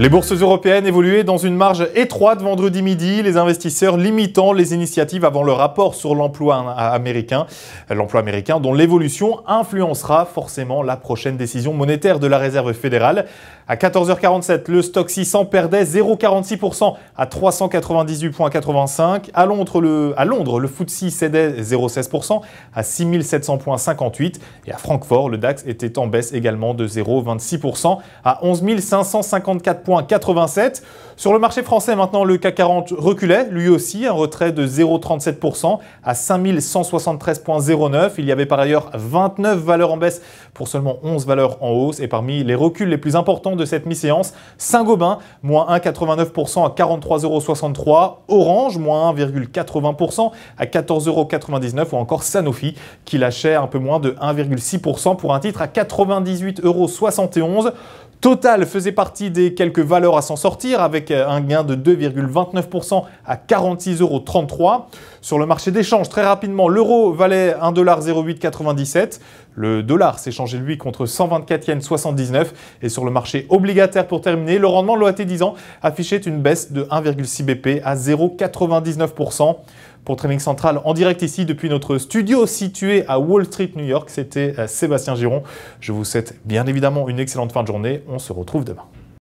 Les bourses européennes évoluaient dans une marge étroite vendredi midi, les investisseurs limitant les initiatives avant le rapport sur l'emploi américain, l'emploi américain dont l'évolution influencera forcément la prochaine décision monétaire de la Réserve fédérale. À 14h47, le stock 600 perdait 0,46% à 398,85. À Londres, le, à FTSE cédait 0,16% à 6700,58. Et à Francfort, le DAX était en baisse également de 0,26% à 11554%. Sur le marché français, maintenant, le CAC 40 reculait, lui aussi, un retrait de 0,37% à 5173,09. Il y avait par ailleurs 29 valeurs en baisse pour seulement 11 valeurs en hausse. Et parmi les reculs les plus importants de cette mi-séance, Saint-Gobain, moins 1,89% à 43,63 Orange, moins 1,80% à 14,99 Ou encore Sanofi, qui lâchait un peu moins de 1,6% pour un titre à 98,71 euros. Total faisait partie des quelques valeurs à s'en sortir avec euh, un gain de 2,29% à 46,33€. Sur le marché d'échange, très rapidement, l'euro valait 1,0897. Le dollar s'est changé, lui, contre 124 yens 79. Et sur le marché obligataire, pour terminer, le rendement de l'OAT 10 ans affichait une baisse de 1,6 BP à 0,99% pour Training Central en direct ici depuis notre studio situé à Wall Street, New York. C'était euh, Sébastien Giron. Je vous souhaite bien évidemment une excellente fin de journée. On se retrouve demain.